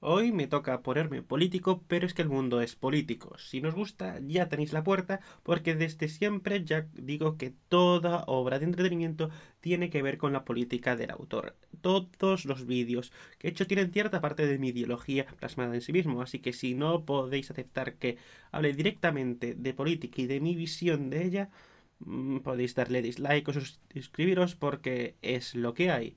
Hoy me toca ponerme político, pero es que el mundo es político. Si nos gusta, ya tenéis la puerta, porque desde siempre ya digo que toda obra de entretenimiento tiene que ver con la política del autor. Todos los vídeos que he hecho tienen cierta parte de mi ideología plasmada en sí mismo, así que si no podéis aceptar que hable directamente de política y de mi visión de ella, mm, podéis darle dislike o suscribiros porque es lo que hay.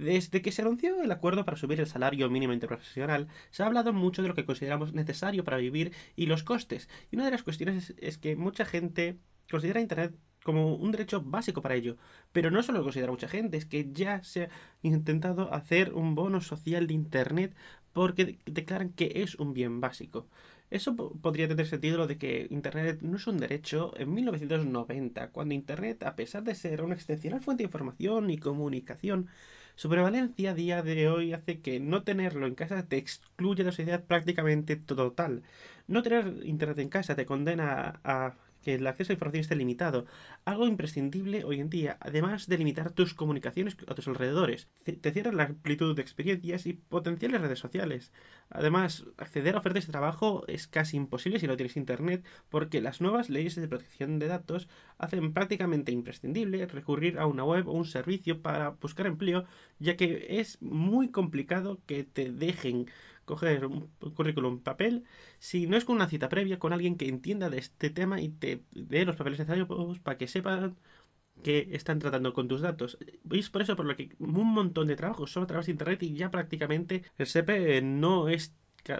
Desde que se anunció el acuerdo para subir el salario mínimo interprofesional, se ha hablado mucho de lo que consideramos necesario para vivir y los costes. Y una de las cuestiones es, que mucha gente considera Internet como un derecho básico para ello. Pero no solo lo considera mucha gente, es que ya se ha intentado hacer un bono social de Internet porque declaran que es un bien básico. Eso podría tener sentido lo de que Internet no es un derecho en 1990, cuando Internet, a pesar de ser una excepcional fuente de información y comunicación, su prevalencia a día de hoy hace que no tenerlo en casa te excluya de la sociedad prácticamente total. No tener internet en casa te condena a que el acceso a información esté limitado, algo imprescindible hoy en día, además de limitar tus comunicaciones a tus alrededores. Te cierra la amplitud de experiencias y potenciales redes sociales. Además, acceder a ofertas de trabajo es casi imposible si no tienes internet, porque las nuevas leyes de protección de datos hacen prácticamente imprescindible recurrir a una web o un servicio para buscar empleo, ya que es muy complicado que te dejen coger un currículum papel, si no es con una cita previa, con alguien que entienda de este tema y te dé los papeles necesarios para que sepan que están tratando con tus datos. veis es por eso por lo que un montón de trabajos son a través de internet y ya prácticamente el SEPE eh, no es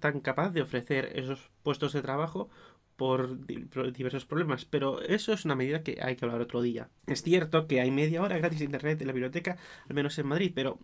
tan capaz de ofrecer esos puestos de trabajo por diversos problemas, pero eso es una medida que hay que hablar otro día. Es cierto que hay media hora gratis de internet en la biblioteca, al menos en Madrid, pero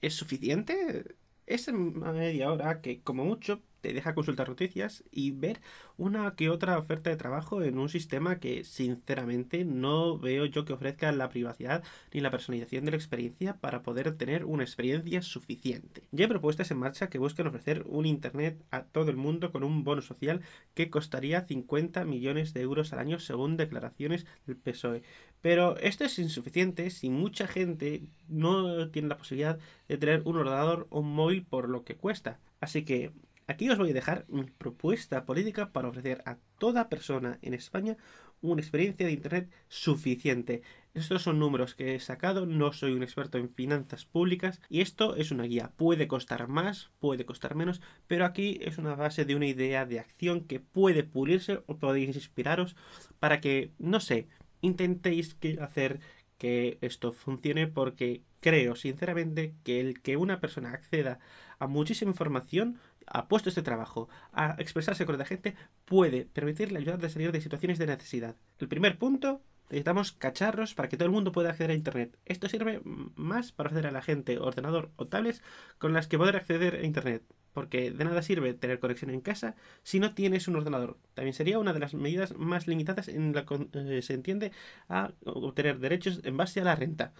¿es suficiente? es media hora que como mucho te deja consultar noticias y ver una que otra oferta de trabajo en un sistema que sinceramente no veo yo que ofrezca la privacidad ni la personalización de la experiencia para poder tener una experiencia suficiente. Ya hay propuestas en marcha que buscan ofrecer un Internet a todo el mundo con un bono social que costaría 50 millones de euros al año según declaraciones del PSOE. Pero esto es insuficiente si mucha gente no tiene la posibilidad de tener un ordenador o un móvil por lo que cuesta. Así que Aquí os voy a dejar mi propuesta política para ofrecer a toda persona en España una experiencia de Internet suficiente. Estos son números que he sacado, no soy un experto en finanzas públicas y esto es una guía. Puede costar más, puede costar menos, pero aquí es una base de una idea de acción que puede pulirse o podéis inspiraros para que, no sé, intentéis hacer que esto funcione porque creo sinceramente que el que una persona acceda a muchísima información apuesto este trabajo a expresarse con la gente puede permitirle ayudar a salir de situaciones de necesidad. El primer punto, necesitamos cacharros para que todo el mundo pueda acceder a Internet. Esto sirve más para hacer a la gente ordenador o tablets con las que poder acceder a Internet. Porque de nada sirve tener conexión en casa si no tienes un ordenador. También sería una de las medidas más limitadas en la que eh, se entiende a obtener derechos en base a la renta.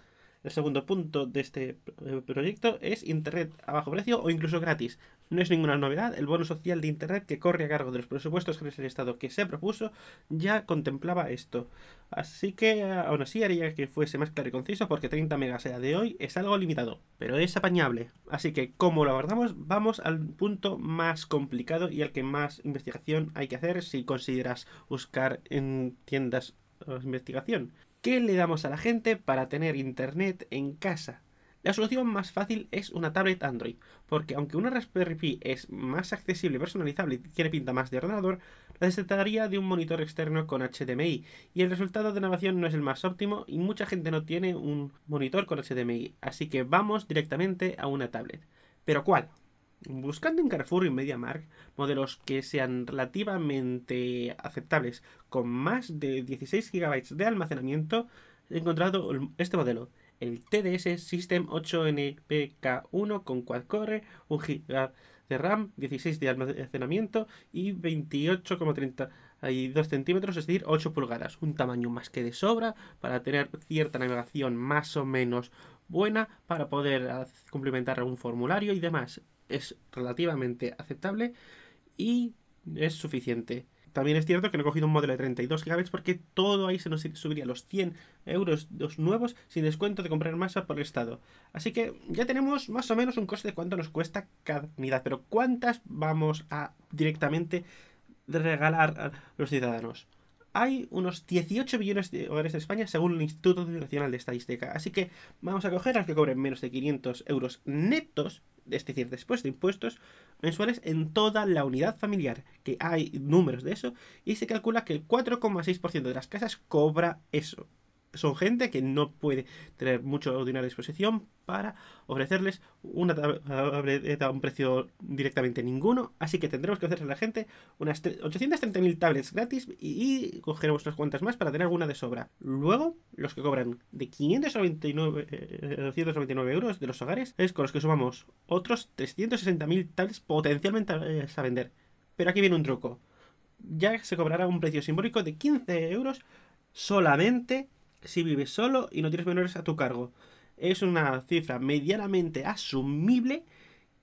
El segundo punto de este eh, proyecto es Internet a bajo precio o incluso gratis, no es ninguna novedad, el bono social de Internet que corre a cargo de los presupuestos generales del Estado que se propuso ya contemplaba esto. Así que aún así haría que fuese más claro y conciso porque 30 megas de hoy es algo limitado, pero es apañable. Así que como lo abordamos, vamos al punto más complicado y al que más investigación hay que hacer si consideras buscar en tiendas investigación. ¿Qué le damos a la gente para tener internet en casa? La solución más fácil es una tablet Android, porque aunque una Raspberry Pi es más accesible, personalizable y tiene pinta más de ordenador, la necesitaría de un monitor externo con HDMI, y el resultado de navegación no es el más óptimo y mucha gente no tiene un monitor con HDMI, así que vamos directamente a una tablet. ¿Pero cuál? Buscando en Carrefour y MediaMark modelos que sean relativamente aceptables con más de 16 GB de almacenamiento, he encontrado este modelo, el TDS System 8NPK1 con quad-core, 1 GB de RAM, 16 de almacenamiento y 28,32 centímetros, es decir, 8 pulgadas. Un tamaño más que de sobra para tener cierta navegación más o menos buena, para poder complementar algún formulario y demás. Es relativamente aceptable y es suficiente. También es cierto que no he cogido un modelo de 32 GB porque todo ahí se nos subiría los 100 euros los nuevos sin descuento de comprar masa por el estado. Así que ya tenemos más o menos un coste de cuánto nos cuesta cada unidad, pero ¿cuántas vamos a directamente regalar a los ciudadanos? Hay unos 18 millones de hogares en España según el Instituto Nacional de Estadística, así que vamos a coger a los que cobren menos de 500 euros netos es decir, después de impuestos mensuales en toda la unidad familiar, que hay números de eso, y se calcula que el 4,6% de las casas cobra eso son gente que no puede tener mucho dinero a disposición para ofrecerles una a un precio directamente ninguno. Así que tendremos que ofrecerle a la gente unas 830.000 tablets gratis y, cogeremos unas cuantas más para tener alguna de sobra. Luego, los que cobran de 599, 299 eh, euros de los hogares es con los que sumamos otros 360.000 tablets potencialmente eh, a vender. Pero aquí viene un truco. Ya se cobrará un precio simbólico de 15 euros solamente si vives solo y no tienes menores a tu cargo. Es una cifra medianamente asumible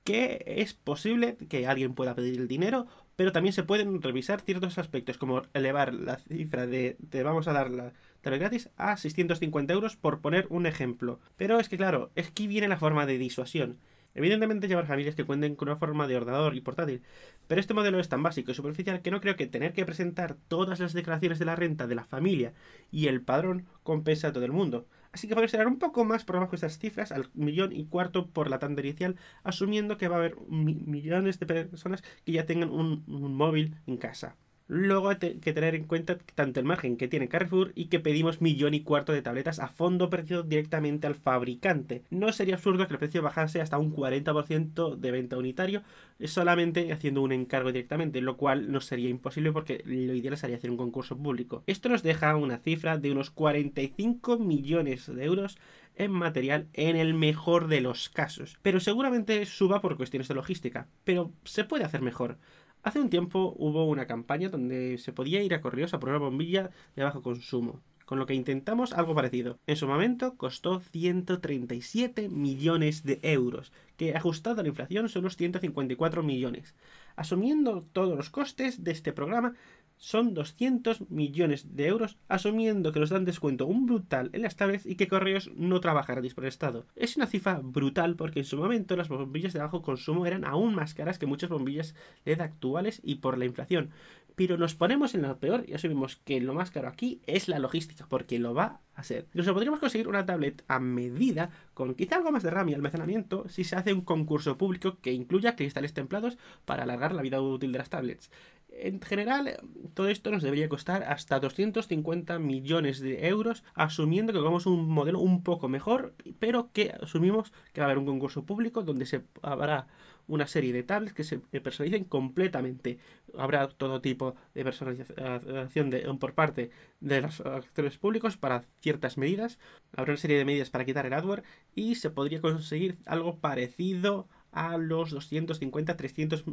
que es posible que alguien pueda pedir el dinero, pero también se pueden revisar ciertos aspectos, como elevar la cifra de te vamos a dar la gratis a 650 euros, por poner un ejemplo. Pero es que claro, es que viene la forma de disuasión. Evidentemente llevar familias que cuenten con una forma de ordenador y portátil, pero este modelo es tan básico y superficial que no creo que tener que presentar todas las declaraciones de la renta de la familia y el padrón compensa a todo el mundo. Así que a ser un poco más por abajo estas cifras, al millón y cuarto por la tanda inicial, asumiendo que va a haber millones de personas que ya tengan un móvil en casa. Luego hay que tener en cuenta tanto el margen que tiene Carrefour y que pedimos millón y cuarto de tabletas a fondo perdido directamente al fabricante. No sería absurdo que el precio bajase hasta un 40% de venta unitario eh, solamente haciendo un encargo directamente, lo cual no sería imposible porque lo ideal sería hacer un concurso público. Esto nos deja una cifra de unos 45 millones de euros en material en el mejor de los casos. Pero seguramente suba por cuestiones de logística. Pero se puede hacer mejor. Hace un tiempo hubo una campaña donde se podía ir a correos a probar bombilla de bajo consumo, con lo que intentamos algo parecido. En su momento costó 137 millones de euros, que ajustado a la inflación son unos 154 millones. Asumiendo todos los costes de este programa, son 200 millones de euros, asumiendo que los dan descuento un brutal en las tablets y que Correos no trabaja gratis por el Estado. Es una cifra brutal porque en su momento las bombillas de bajo consumo eran aún más caras que muchas bombillas LED actuales y por la inflación. Pero nos ponemos en lo peor y asumimos que lo más caro aquí es la logística, porque lo va a ser. Incluso podríamos conseguir una tablet a medida, con quizá algo más de RAM y almacenamiento, si se hace un concurso público que incluya cristales templados para alargar la vida útil de las tablets. En general, todo esto nos debería costar hasta 250 millones de euros, asumiendo que hagamos un modelo un poco mejor, pero que asumimos que va a haber un concurso público donde se habrá una serie de tablets que se personalicen completamente. Habrá todo tipo de personalización por parte de los actores públicos para ciertas medidas. Habrá una serie de medidas para quitar el adware y se podría conseguir algo parecido a a los 250, 300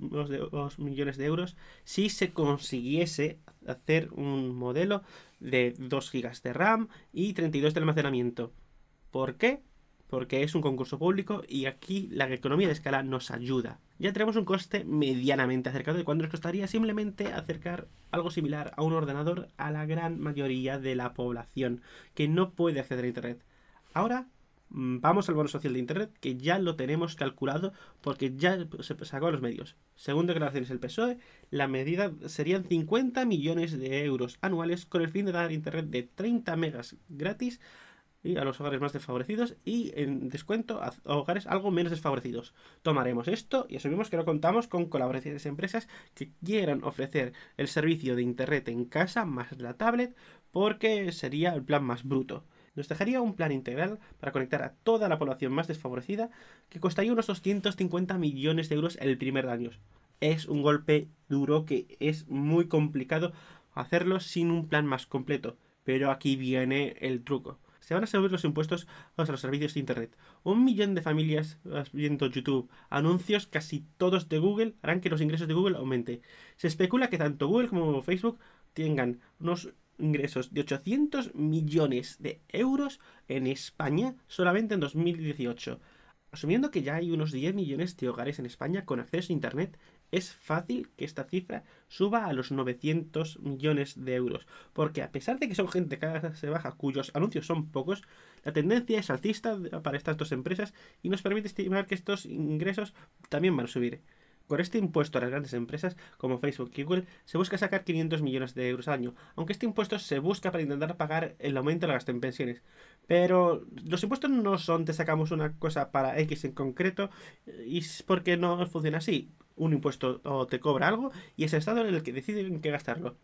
millones de euros si se consiguiese hacer un modelo de 2 GB de RAM y 32 de almacenamiento. ¿Por qué? Porque es un concurso público y aquí la economía de escala nos ayuda. Ya tenemos un coste medianamente acercado de cuánto nos costaría simplemente acercar algo similar a un ordenador a la gran mayoría de la población que no puede acceder a Internet. Ahora Mm, vamos al bono social de Internet, que ya lo tenemos calculado porque ya se sacó los medios. Según declaraciones del PSOE, la medida serían 50 millones de euros anuales con el fin de dar Internet de 30 megas gratis a los hogares más desfavorecidos y en descuento a hogares algo menos desfavorecidos. Tomaremos esto y asumimos que no contamos con colaboraciones de empresas que quieran ofrecer el servicio de Internet en casa más la tablet porque sería el plan más bruto nos dejaría un plan integral para conectar a toda la población más desfavorecida que costaría unos 250 millones de euros el primer año. Es un golpe duro que es muy complicado hacerlo sin un plan más completo, pero aquí viene el truco. Se van a subir los impuestos a los servicios de Internet. Un millón de familias viendo YouTube, anuncios casi todos de Google harán que los ingresos de Google aumenten. Se especula que tanto Google como Facebook tengan unos ingresos de 800 millones de euros en España solamente en 2018. Asumiendo que ya hay unos 10 millones de hogares en España con acceso a Internet, es fácil que esta cifra suba a los 900 millones de euros, porque a pesar de que son gente que se baja cuyos anuncios son pocos, la tendencia es altista para estas dos empresas y nos permite estimar que estos ingresos también van a subir. Con este impuesto a las grandes empresas como Facebook y Google se busca sacar 500 millones de euros al año, aunque este impuesto se busca para intentar pagar el aumento de la gasto en pensiones. Pero los impuestos no son te sacamos una cosa para X en concreto eh, y es porque no funciona así. Un impuesto te cobra algo y es el Estado en el que decide en qué gastarlo.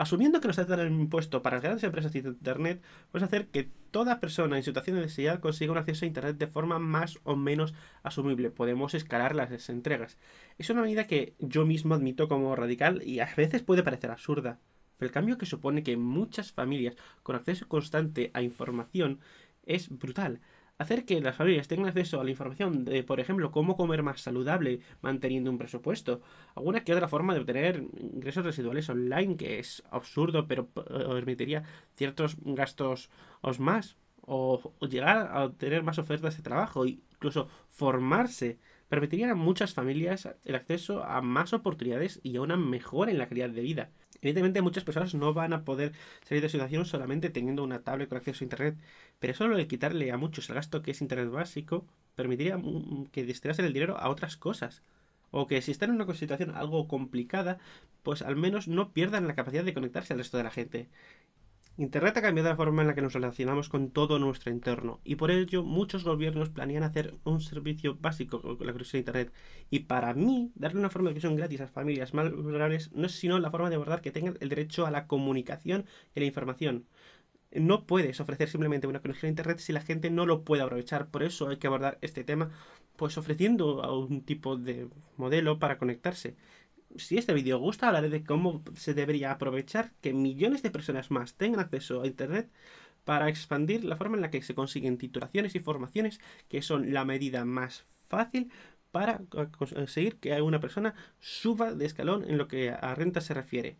Asumiendo que nos dar el impuesto para las grandes empresas de Internet, puedes hacer que toda persona en situación de necesidad consiga un acceso a Internet de forma más o menos asumible. Podemos escalar las entregas. Es una medida que yo mismo admito como radical y a veces puede parecer absurda. Pero el cambio que supone que muchas familias con acceso constante a información es brutal. Hacer que las familias tengan acceso a la información de, por ejemplo, cómo comer más saludable manteniendo un presupuesto. Alguna que otra forma de obtener ingresos residuales online, que es absurdo, pero eh, permitiría ciertos gastos más. O llegar a obtener más ofertas de trabajo, incluso formarse permitiría a muchas familias el acceso a más oportunidades y a una mejora en la calidad de vida. Evidentemente muchas personas no van a poder salir de su situación solamente teniendo una tablet con acceso a Internet, pero solo el quitarle a muchos el gasto que es Internet básico permitiría que destinasen el dinero a otras cosas. O que si están en una situación algo complicada, pues al menos no pierdan la capacidad de conectarse al resto de la gente. Internet ha cambiado la forma en la que nos relacionamos con todo nuestro entorno y por ello muchos gobiernos planean hacer un servicio básico con la conexión a Internet. Y para mí, darle una forma de conexión gratis a familias más vulnerables no es sino la forma de abordar que tengan el derecho a la comunicación y la información. No puedes ofrecer simplemente una conexión a Internet si la gente no lo puede aprovechar. Por eso hay que abordar este tema, pues ofreciendo algún un tipo de modelo para conectarse si este vídeo gusta, hablaré de cómo se debería aprovechar que millones de personas más tengan acceso a Internet para expandir la forma en la que se consiguen titulaciones y formaciones, que son la medida más fácil para conseguir que una persona suba de escalón en lo que a renta se refiere.